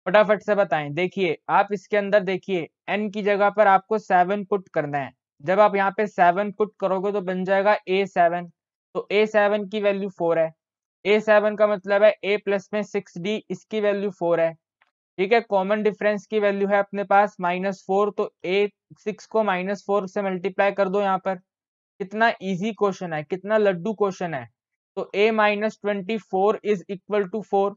Speaker 1: फटाफट से बताएं देखिए आप इसके अंदर देखिए एन की जगह पर आपको सेवन पुट करना है जब आप यहाँ पे सेवन पुट करोगे तो बन जाएगा ए सेवन तो ए सेवन की वैल्यू फोर है ए सेवन का मतलब है ए प्लस में सिक्स डी इसकी वैल्यू फोर है ठीक है कॉमन डिफरेंस की वैल्यू है अपने पास माइनस फोर तो ए सिक्स को माइनस फोर से मल्टीप्लाई कर दो यहाँ पर कितना इजी क्वेश्चन है कितना लड्डू क्वेश्चन है तो A minus twenty four is equal to four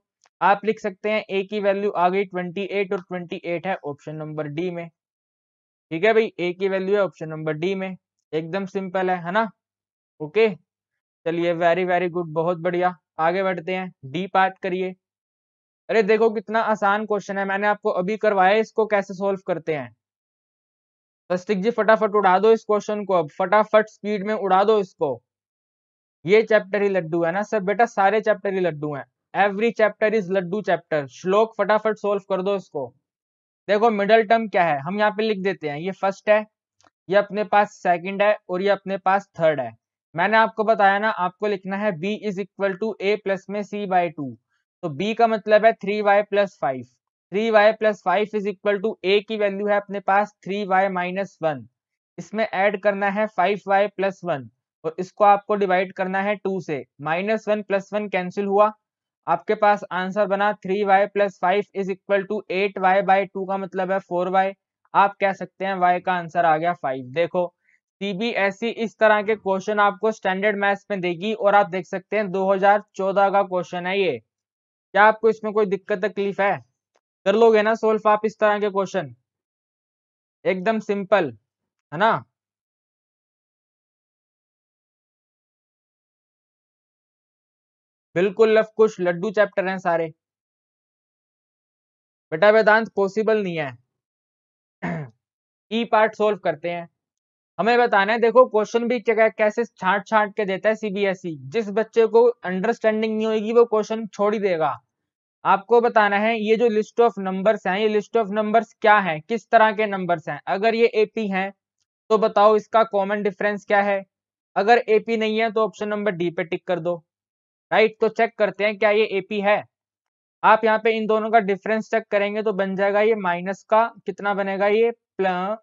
Speaker 1: आप लिख सकते हैं ए की वैल्यू आ गई ट्वेंटी एट और ट्वेंटी एट है ऑप्शन नंबर डी में ठीक है भाई ए की वैल्यू है ऑप्शन नंबर डी में एकदम सिंपल है है ना ओके चलिए वेरी वेरी गुड बहुत बढ़िया आगे बढ़ते हैं डी पार्ट करिए अरे देखो कितना आसान क्वेश्चन है मैंने आपको अभी करवाया इसको कैसे सोल्व करते हैं स्वस्तिक जी फटाफट उड़ा दो इस क्वेश्चन को अब फटाफट स्पीड में उड़ा दो इसको ये चैप्टर ही लड्डू है ना सर बेटा सारे चैप्टर ही लड्डू हैं एवरी चैप्टर इज लड्डू चैप्टर श्लोक फटाफट सोल्व कर दो इसको देखो मिडल टर्म क्या है हम यहाँ पे लिख देते हैं ये फर्स्ट है ये अपने पास सेकंड है और ये अपने पास थर्ड है मैंने आपको बताया ना आपको लिखना है B is equal to A plus में सी बाई टू तो बी का मतलब है three Y plus five three Y plus five is equal to A की वैल्यू है अपने पास थ्री वाई माइनस वन इसमें ऐड करना है फाइव वाई प्लस वन और इसको आपको डिवाइड करना है टू से minus one plus one cancel हुआ आपके पास आंसर बना three Y plus five is equal to eight Y by two का मतलब है फोर वाई आप कह सकते हैं वाई का आंसर आ गया फाइव देखो सीबीएसई इस तरह के क्वेश्चन आपको स्टैंडर्ड मैथ्स में देगी और आप देख सकते हैं 2014 का क्वेश्चन है ये क्या आपको इसमें कोई दिक्कत तकलीफ है कर लोगे ना सोल्व आप इस तरह के क्वेश्चन एकदम सिंपल है ना
Speaker 2: बिल्कुल लफ कुछ लड्डू चैप्टर हैं सारे बेटा
Speaker 1: वेदांत पॉसिबल नहीं है ई पार्ट सोल्व करते हैं हमें बताना है देखो क्वेश्चन भी क्या कैसे छाट छाट के देता है सीबीएसई e। जिस बच्चे को अंडरस्टैंडिंग नहीं होगी वो क्वेश्चन छोड़ ही देगा आपको बताना है ये जो लिस्ट ऑफ नंबर्स हैं ये लिस्ट ऑफ नंबर्स क्या है किस तरह के नंबर्स हैं अगर ये एपी हैं तो बताओ इसका कॉमन डिफरेंस क्या है अगर एपी नहीं है तो ऑप्शन नंबर डी पे टिक कर दो राइट तो चेक करते हैं क्या ये एपी है आप यहाँ पे इन दोनों का डिफरेंस चेक करेंगे तो बन जाएगा ये माइनस का कितना बनेगा ये प्लस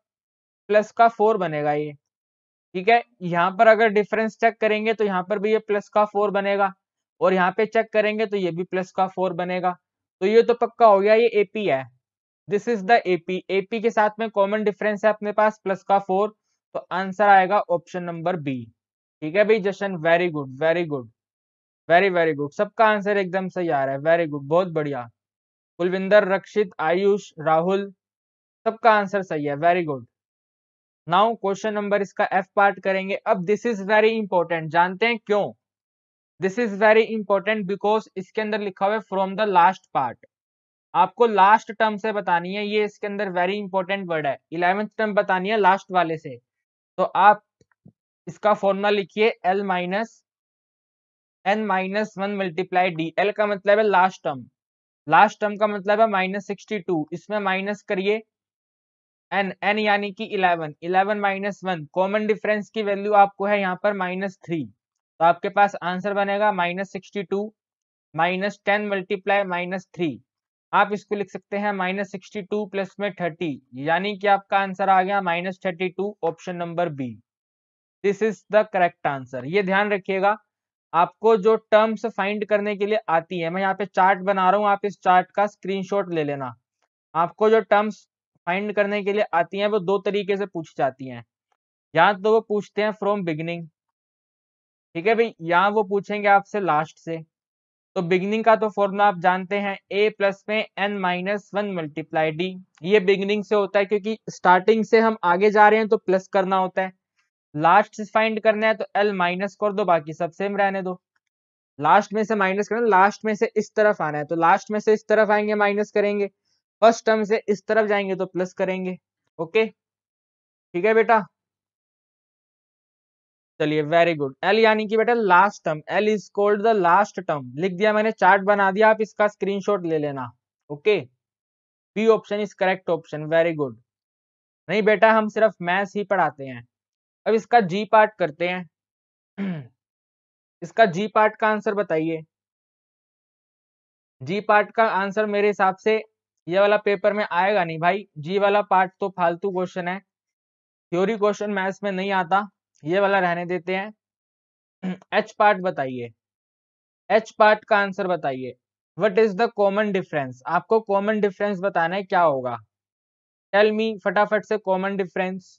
Speaker 1: प्लस का फोर बनेगा ये ठीक है यहाँ पर अगर डिफरेंस चेक करेंगे तो यहाँ पर भी ये प्लस का फोर बनेगा और यहाँ पे चेक करेंगे तो ये भी प्लस का फोर बनेगा तो ये तो पक्का हो गया ये एपी है this is the AP AP के साथ में कॉमन डिफरेंस है अपने पास प्लस का फोर तो आंसर आएगा ऑप्शन नंबर बी ठीक है भाई Jashan very good very good very very good सबका आंसर एकदम सही आ रहा है वेरी गुड बहुत बढ़िया कुलविंदर रक्षित आयुष राहुल सबका आंसर सही है very good now question number इसका एफ पार्ट करेंगे अब दिस इज वेरी इंपॉर्टेंट जानते हैं क्यों this is very important because इसके अंदर लिखा हुआ है फ्रॉम द लास्ट पार्ट आपको लास्ट टर्म से बतानी है ये इसके अंदर वेरी इंपॉर्टेंट वर्ड है इलेवेंथ टर्म बतानी है लास्ट वाले से तो आप इसका फॉर्मूला लिखिए L minus N minus one multiply D L का मतलब है लास्ट टर्म लास्ट टर्म का मतलब है माइनस सिक्सटी टू इसमें माइनस करिए एन एन यानी कि eleven eleven minus one common difference की वैल्यू आपको है यहाँ पर माइनस थ्री तो आपके पास आंसर बनेगा minus sixty two minus ten multiply minus three आप इसको लिख सकते हैं माइनस सिक्सटी टू प्लस में थर्टी यानी कि आपका आंसर आ गया minus thirty two option number B this is the correct answer ये ध्यान रखिएगा आपको जो टर्म्स फाइंड करने के लिए आती है मैं यहाँ पे चार्ट बना रहा हूँ आप इस चार्ट का स्क्रीनशॉट ले लेना आपको जो टर्म्स फाइंड करने के लिए आती हैं वो दो तरीके से पूछी जाती हैं या तो वो पूछते हैं फ्रॉम बिगनिंग ठीक है भाई या वो पूछेंगे आपसे लास्ट से तो बिगनिंग का तो फॉर्मूला आप जानते हैं ए प्लस में N minus one multiply D ये बिगनिंग से होता है क्योंकि स्टार्टिंग से हम आगे जा रहे हैं तो प्लस करना होता है लास्ट से फाइंड करना है तो एल माइनस कर दो बाकी सब सेम रहने दो लास्ट में से माइनस करना लास्ट में से इस तरफ आना है तो लास्ट में से इस तरफ आएंगे माइनस करेंगे फर्स्ट टर्म से इस तरफ जाएंगे तो प्लस करेंगे ओके ठीक है बेटा चलिए वेरी गुड एल यानी कि बेटा last term L is called the last term लिख दिया मैंने चार्ट बना दिया आप इसका स्क्रीनशॉट ले लेना okay B option is correct option very good नहीं बेटा हम सिर्फ मैथ्स ही पढ़ाते हैं अब इसका जी पार्ट करते हैं इसका जी पार्ट का आंसर बताइए जी पार्ट का आंसर मेरे हिसाब से ये वाला पेपर में आएगा नहीं भाई जी वाला पार्ट तो फालतू क्वेश्चन है थ्योरी क्वेश्चन मैथ्स में नहीं आता ये वाला रहने देते हैं एच पार्ट बताइए एच पार्ट का आंसर बताइए what is the common difference आपको कॉमन डिफरेंस बताना है क्या होगा टेल मी फटाफट से कॉमन डिफरेंस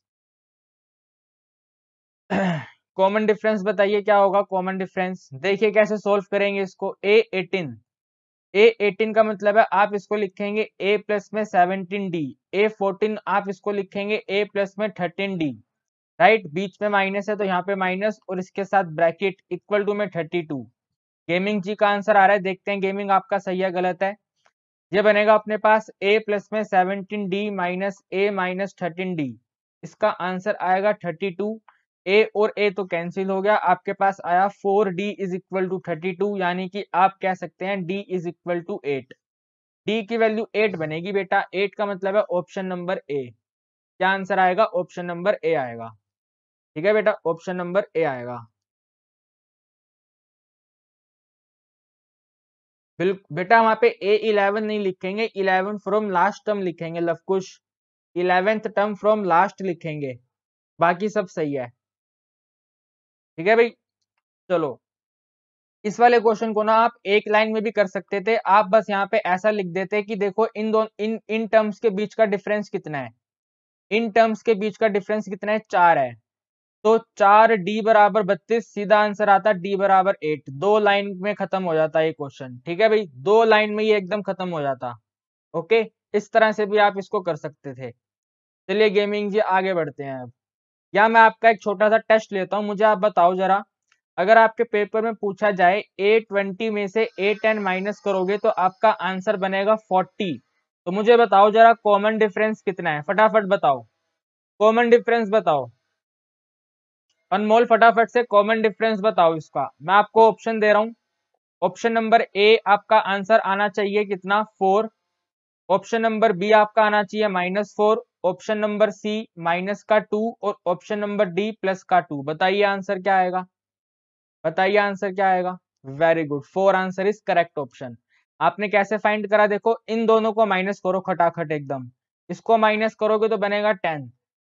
Speaker 1: कॉमन डिफरेंस बताइए क्या होगा कॉमन डिफरेंस देखिए कैसे सोल्व करेंगे इसको ए एटीन ए एटीन का मतलब है आप इसको लिखेंगे ए प्लस में सेवनटीन डी ए फोर्टीन आप इसको लिखेंगे ए प्लस में थर्टीन डी राइट बीच में माइनस है तो यहाँ पे माइनस और इसके साथ ब्रैकेट इक्वल टू में थर्टी टू गेमिंग जी का आंसर आ रहा है देखते हैं गेमिंग आपका सही है गलत है ये बनेगा अपने पास ए प्लस में सेवनटीन डी माइनस ए माइनस थर्टीन डी इसका आंसर आएगा थर्टी टू ए और ए तो कैंसिल हो गया आपके पास आया four D is equal to thirty two यानी कि आप कह सकते हैं D is equal to eight D की वैल्यू एट बनेगी बेटा एट का मतलब है ऑप्शन नंबर ए क्या आंसर आएगा ऑप्शन नंबर ए आएगा ठीक है बेटा ऑप्शन नंबर ए आएगा बिल्कुल बेटा वहां पे ए इलेवन नहीं लिखेंगे इलेवन फ्रॉम लास्ट टर्म लिखेंगे Lavkush eleventh term from last लिखेंगे बाकी सब सही है ठीक है भाई चलो इस वाले क्वेश्चन को ना आप एक लाइन में भी कर सकते थे आप बस यहाँ पे ऐसा लिख देते कि देखो इन दोनों इन इन टर्म्स के बीच का डिफरेंस कितना है इन टर्म्स के बीच का डिफरेंस कितना है चार है तो चार डी बराबर बत्तीस सीधा आंसर आता डी बराबर एट दो लाइन में खत्म हो जाता ये क्वेश्चन ठीक है भाई दो लाइन में ये एकदम खत्म हो जाता ओके इस तरह से भी आप इसको कर सकते थे चलिए गेमिंग जी आगे बढ़ते हैं अब या मैं आपका एक छोटा सा टेस्ट लेता हूँ मुझे आप बताओ जरा अगर आपके पेपर में पूछा जाए ए ट्वेंटी में से ए टेन माइनस करोगे तो आपका आंसर बनेगा फोर्टी तो मुझे बताओ जरा कॉमन डिफरेंस कितना है फटाफट बताओ कॉमन डिफरेंस बताओ अनमोल फटाफट से कॉमन डिफरेंस बताओ इसका मैं आपको ऑप्शन दे रहा हूँ ऑप्शन नंबर ए आपका आंसर आना चाहिए कितना फोर ऑप्शन नंबर बी आपका आना चाहिए minus four option number C minus का टू और ऑप्शन नंबर डी प्लस का टू बताइए आंसर क्या आएगा बताइए आंसर क्या आएगा very good four answer is correct option आपने कैसे फाइंड करा देखो इन दोनों को माइनस करो खटाखट एकदम इसको माइनस करोगे तो बनेगा टेन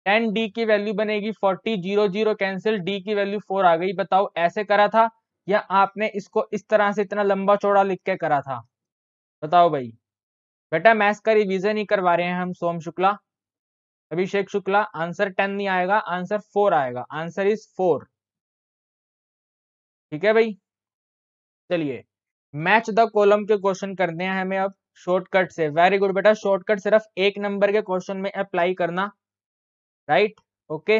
Speaker 1: टेन डी की वैल्यू बनेगी forty zero zero cancel D की वैल्यू फोर आ गई बताओ ऐसे करा था या आपने इसको इस तरह से इतना लंबा चौड़ा लिख के करा था बताओ भाई बेटा मैथ्स का रिविजन ही करवा रहे हैं हम सोम शुक्ला अभिषेक शुक्ला आंसर टेन नहीं आएगा आंसर फोर आएगा आंसर इज फोर ठीक है भाई चलिए मैच द कॉलम के क्वेश्चन करने हैं हमें अब शॉर्टकट से वेरी गुड बेटा शॉर्टकट सिर्फ एक नंबर के क्वेश्चन में अप्लाई करना right okay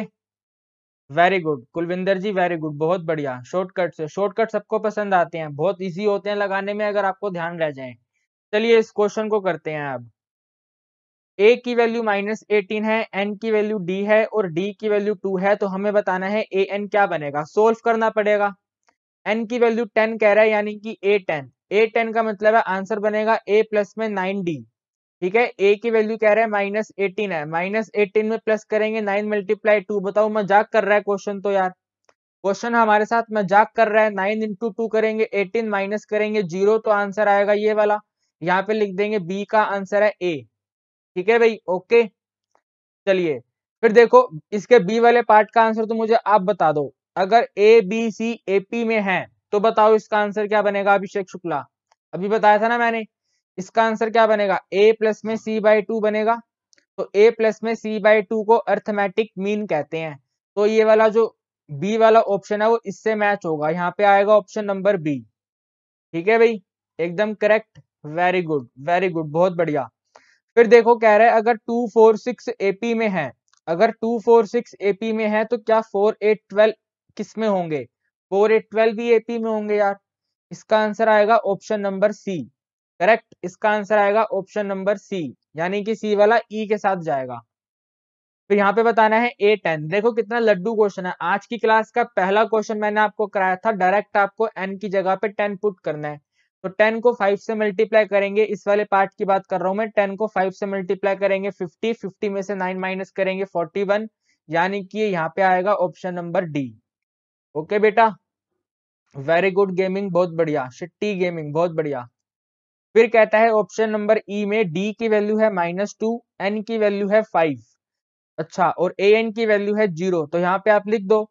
Speaker 1: very good Kulvinder ji very good बहुत बढ़िया शॉर्टकट से शॉर्टकट सबको पसंद आते हैं बहुत इजी होते हैं लगाने में अगर आपको ध्यान रह जाए चलिए इस क्वेश्चन को करते हैं अब ए की वैल्यू माइनस एटीन है एन की वैल्यू डी है और डी की वैल्यू टू है तो हमें बताना है ए एन क्या बनेगा सोल्व करना पड़ेगा एन की वैल्यू टेन कह रहा है यानी कि ए टेन ए टेन का मतलब है आंसर बनेगा ए प्लस में नाइन डी ठीक है ए की वैल्यू कह रहा है माइनस एटीन है माइनस एटीन में प्लस करेंगे नाइन मल्टीप्लाई टू बताओ मजाक कर रहा है क्वेश्चन तो यार क्वेश्चन हमारे साथ मजाक कर रहा है नाइन इंटू टू करेंगे एटीन माइनस करेंगे जीरो तो आंसर आएगा ये वाला यहाँ पे लिख देंगे बी का आंसर है ए ठीक है भाई ओके चलिए फिर देखो इसके बी वाले पार्ट का आंसर तो मुझे आप बता दो अगर a b C A P में है तो बताओ इसका आंसर क्या बनेगा अभिषेक शुक्ला अभी बताया था ना मैंने इसका आंसर क्या बनेगा ए प्लस में सी बाई टू बनेगा तो ए प्लस में सी बाई टू को अर्थमेटिक मीन कहते हैं तो ये वाला जो बी वाला ऑप्शन है वो इससे मैच होगा यहाँ पे आएगा ऑप्शन नंबर बी ठीक है भाई एकदम correct very good very good बहुत बढ़िया फिर देखो कह रहा है अगर टू फोर सिक्स एपी में है अगर टू फोर सिक्स एपी में है तो क्या फोर एट ट्वेल्व किस में होंगे फोर एट ट्वेल्व भी एपी में होंगे यार इसका आंसर आएगा ऑप्शन नंबर सी करेक्ट इसका आंसर आएगा ऑप्शन नंबर सी यानी कि सी वाला ई e के साथ जाएगा फिर तो यहाँ पे बताना है ए टेन देखो कितना लड्डू क्वेश्चन है आज की क्लास का पहला क्वेश्चन मैंने आपको कराया था डायरेक्ट आपको एन की जगह पे टेन पुट करना है तो टेन को फाइव से मल्टीप्लाई करेंगे इस वाले पार्ट की बात कर रहा हूं मैं टेन को फाइव से मल्टीप्लाई करेंगे फिफ्टी फिफ्टी में से नाइन माइनस करेंगे फोर्टी वन यानी कि यहाँ पे आएगा ऑप्शन नंबर डी ओके बेटा वेरी गुड गेमिंग बहुत बढ़िया शिट्टी गेमिंग बहुत बढ़िया फिर कहता है ऑप्शन नंबर ई में डी की वैल्यू है माइनस टू एन की वैल्यू है फाइव अच्छा और ए एन की वैल्यू है जीरो तो यहाँ पे आप लिख दो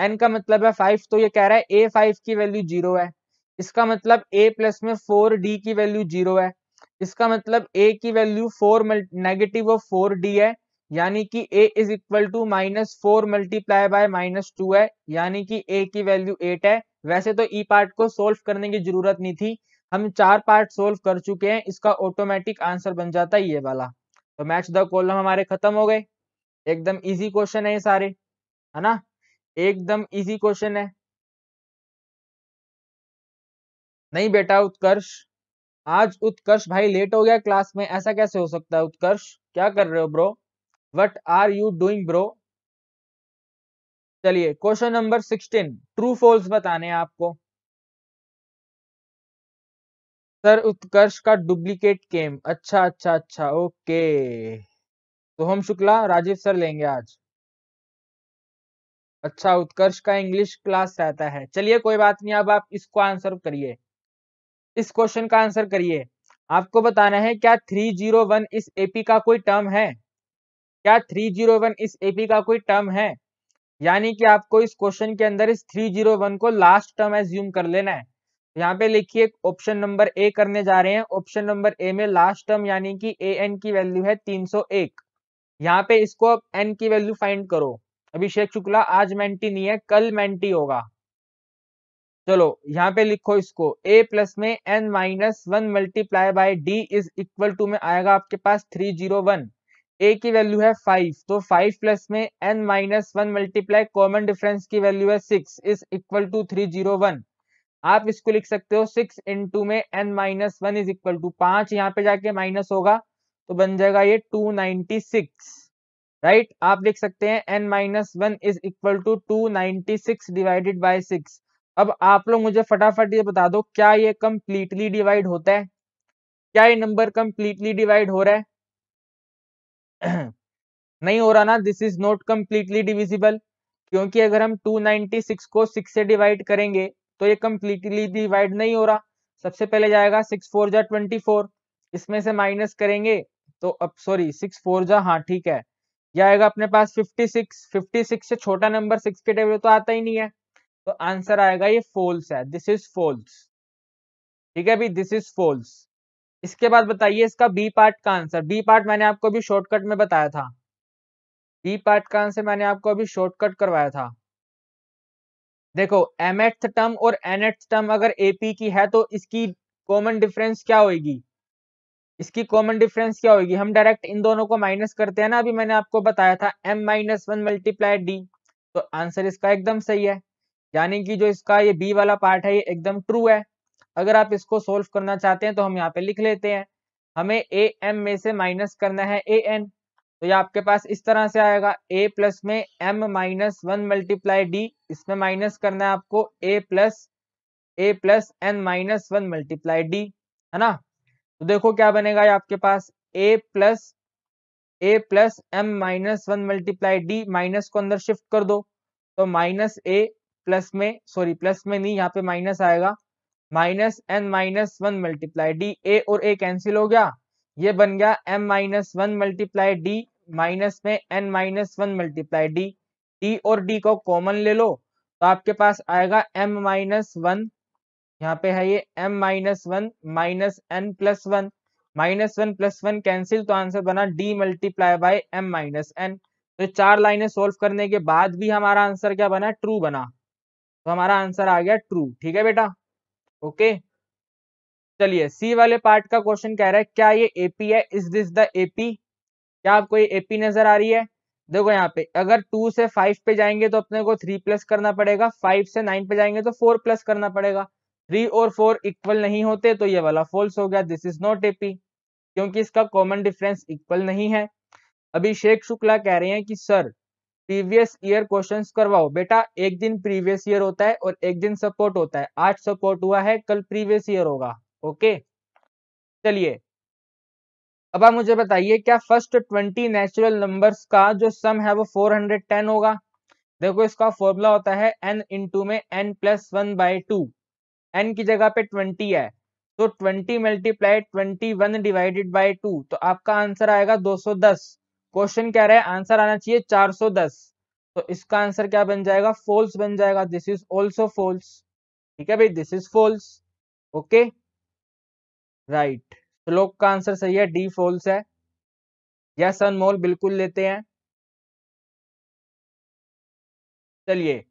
Speaker 1: एन का मतलब है फाइव तो ये कह रहा है ए फाइव की वैल्यू जीरो है इसका मतलब a प्लस में फोर डी की वैल्यू जीरो है इसका मतलब a की value four negative of four D है यानी कि a is equal to minus four multiply by minus two है यानी कि a की वैल्यू एट है वैसे तो e पार्ट को सोल्व करने की जरूरत नहीं थी हम चार पार्ट सोल्व कर चुके हैं इसका ऑटोमेटिक आंसर बन जाता है ये वाला तो मैच द कॉलम हमारे खत्म हो गए एकदम इजी क्वेश्चन है ये सारे है ना एकदम इजी क्वेश्चन है नहीं बेटा उत्कर्ष आज उत्कर्ष भाई लेट हो गया क्लास में ऐसा कैसे हो सकता है उत्कर्ष क्या कर रहे हो bro what are you doing bro चलिए question number sixteen true false बताने हैं आपको सर उत्कर्ष का डुप्लीकेट केम अच्छा अच्छा अच्छा ओके तो हम शुक्ला राजीव सर लेंगे आज अच्छा उत्कर्ष का इंग्लिश क्लास रहता है चलिए कोई बात नहीं अब आप इसको आंसर करिए इस क्वेश्चन का आंसर करिए आपको बताना है क्या 301 इस एपी का कोई टर्म है क्या 301 इस एपी का कोई टर्म है यानी कि आपको इस क्वेश्चन के अंदर इस 301 को लास्ट टर्म एज्यूम कर लेना है यहाँ पे लिखिए ऑप्शन नंबर ए करने जा रहे हैं ऑप्शन नंबर ए में लास्ट टर्म यानी कि ए एन की वैल्यू है 301 यहाँ पे इसको अब एन की वैल्यू फाइंड करो अभिषेक शुक्ला आज मेंटी नहीं है कल मेंटी होगा चलो यहाँ पे लिखो इसको a प्लस में n minus one multiply by D is equal to में आएगा आपके पास थ्री जीरो वन ए की वैल्यू है फाइव तो फाइव प्लस में n minus one multiply common difference की वैल्यू है six is equal to three zero one आप इसको लिख सकते हो सिक्स इंटू में N minus one is equal to पांच यहाँ पे जाके माइनस होगा तो बन जाएगा ये टू नाइनटी सिक्स राइट आप लिख सकते हैं N minus one is equal to two ninety six divided by six अब आप लोग मुझे फटाफट ये बता दो क्या ये कंप्लीटली डिवाइड होता है क्या ये नंबर कंप्लीटली डिवाइड हो रहा है नहीं हो रहा ना this is not completely divisible क्योंकि अगर हम 296 को 6 से डिवाइड करेंगे तो ये कंप्लीटली डिवाइड नहीं हो रहा सबसे पहले जाएगा सिक्स फोर जा ट्वेंटी फोर इसमें से माइनस करेंगे तो अब सॉरी सिक्स फोर जा हाँ ठीक है यह आएगा अपने पास फिफ्टी सिक्स फिफ्टी सिक्स से छोटा नंबर सिक्स के टेबल तो आता ही नहीं है तो आंसर आएगा ये फोल्स है दिस इज फोल्स ठीक है दिस इज फोल्स इसके बाद बताइए इसका बी पार्ट का आंसर बी पार्ट मैंने आपको अभी शॉर्टकट में बताया था बी पार्ट का आंसर मैंने आपको अभी शॉर्टकट करवाया था देखो एमएथ टर्म और एनएथ टर्म अगर एपी की है तो इसकी कॉमन डिफरेंस क्या होगी इसकी कॉमन डिफरेंस क्या होगी हम डायरेक्ट इन दोनों को माइनस करते हैं ना अभी मैंने आपको बताया था m minus one multiply d तो आंसर इसका एकदम सही है यानी कि जो इसका ये बी वाला पार्ट है ये एकदम ट्रू है अगर आप इसको सोल्व करना चाहते हैं तो हम यहाँ पे लिख लेते हैं हमें ए एम में से माइनस करना है ए एन तो ये आपके पास इस तरह से आएगा ए प्लस में m minus one multiply d इसमें माइनस करना है आपको a plus a plus n minus one multiply d है ना तो देखो क्या बनेगा ये आपके पास ए plus a plus m minus one multiply d minus को अंदर शिफ्ट कर दो तो माइनस ए प्लस में सॉरी प्लस में नहीं यहाँ पे माइनस आएगा minus N minus one multiply d ए और ए कैंसिल हो गया ये बन गया m minus one multiply d minus में N minus one multiply d d और डी को कॉमन ले लो तो आपके पास आएगा एम माइनस वन यहाँ पे है ये m minus one minus n plus one minus one plus one cancel तो आंसर बना d multiply by m minus n तो चार लाइनें सोल्व करने के बाद भी हमारा आंसर क्या बना ट्रू बना तो हमारा आंसर आ गया ट्रू ठीक है बेटा ओके चलिए सी वाले पार्ट का क्वेश्चन कह रहा है क्या ये एपी है इज दिस द एपी क्या आपको ये एपी नजर आ रही है देखो यहाँ पे अगर टू से फाइव पे जाएंगे तो अपने को थ्री प्लस करना पड़ेगा फाइव से नाइन पे जाएंगे तो फोर प्लस करना पड़ेगा थ्री और फोर इक्वल नहीं होते तो ये वाला फॉल्स हो गया दिस इज नॉट एपी क्योंकि इसका कॉमन डिफरेंस इक्वल नहीं है अभिषेक शुक्ला कह रहे हैं कि सर प्रीवियस ईयर क्वेश्चंस करवाओ बेटा एक दिन प्रीवियस ईयर होता है और एक दिन सपोर्ट होता है आज सपोर्ट हुआ है कल प्रीवियस ईयर होगा ओके चलिए अब आप मुझे बताइए क्या फर्स्ट ट्वेंटी नेचुरल नंबर्स का जो सम है वो फोर हंड्रेड टेन होगा देखो इसका फॉर्मूला होता है एन इंटू में n plus one by two N की जगह पे ट्वेंटी है तो twenty multiply twenty one divided by two तो आपका आंसर आएगा दो सौ दस क्वेश्चन क्या रहा है आंसर आना चाहिए 410 तो इसका आंसर क्या बन जाएगा फोल्स बन जाएगा दिस इज ऑल्सो फोल्स ठीक है भाई this is false okay right Shlok का आंसर सही है डी फोल्स है
Speaker 2: यस अनमोल बिल्कुल लेते हैं
Speaker 1: चलिए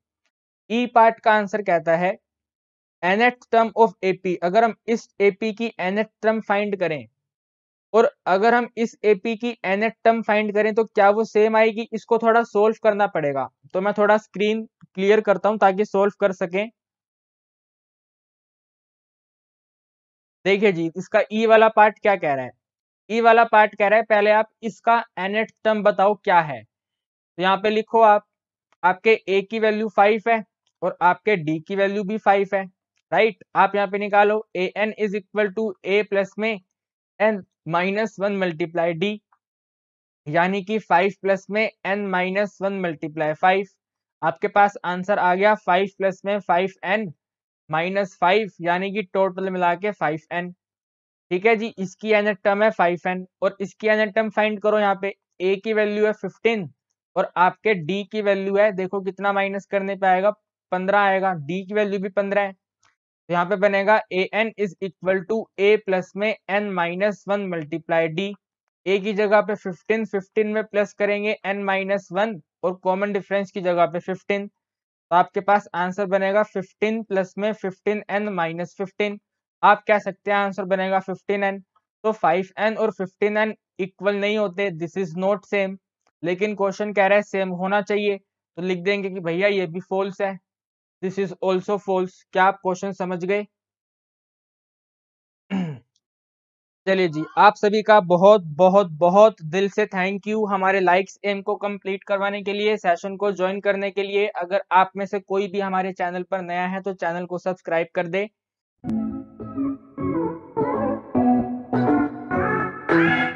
Speaker 1: ई e पार्ट का आंसर कहता है एनेट टर्म ऑफ एपी अगर हम इस एपी की एनेट टर्म फाइंड करें और अगर हम इस एपी की एन एट टर्म फाइंड करें तो क्या वो सेम आएगी इसको थोड़ा सोल्व करना पड़ेगा तो मैं थोड़ा स्क्रीन क्लियर करता हूं ताकि सोल्व कर सकें देखिए जी इसका ई e वाला पार्ट क्या कह रहा है ई e वाला पार्ट कह रहा है पहले आप इसका एन टर्म बताओ क्या है तो यहाँ पे लिखो आप आपके ए की वैल्यू फाइव है और आपके डी की वैल्यू भी फाइव है राइट आप यहाँ पे निकालो a n is equal to A plus में N minus one multiply d यानी कि फाइव प्लस में N minus one multiply five आपके पास आंसर आ गया फाइव प्लस में फाइव एन माइनस फाइव यानी कि टोटल मिला के फाइव एन ठीक है जी इसकी एनथ टर्म है फाइव एन और इसकी एनथ टर्म फाइंड करो यहाँ पे ए की वैल्यू है फिफ्टीन और आपके डी की वैल्यू है देखो कितना माइनस करने पे आएगा पंद्रह आएगा डी की वैल्यू भी पंद्रह है तो यहाँ पे बनेगा a n is equal to A plus में N minus one multiply d a की जगह पे 15 15 में प्लस करेंगे एन माइनस वन और कॉमन डिफरेंस की जगह पे 15 तो आपके पास आंसर बनेगा 15 प्लस में 15 एन माइनस फिफ्टीन आप कह सकते हैं आंसर बनेगा 15 एन तो 5 एन और 15 एन इक्वल नहीं होते दिस इज नॉट सेम लेकिन क्वेश्चन कह रहा है सेम होना चाहिए तो लिख देंगे कि भैया ये भी फॉल्स है दिस इज ऑल्सो फॉल्स क्या आप क्वेश्चन समझ गए चलिए जी आप सभी का बहुत बहुत बहुत दिल से थैंक यू हमारे लाइक्स एम को कंप्लीट करवाने के लिए सेशन को ज्वाइन करने के लिए अगर आप में से कोई भी हमारे चैनल पर नया है तो चैनल को सब्सक्राइब कर
Speaker 2: दे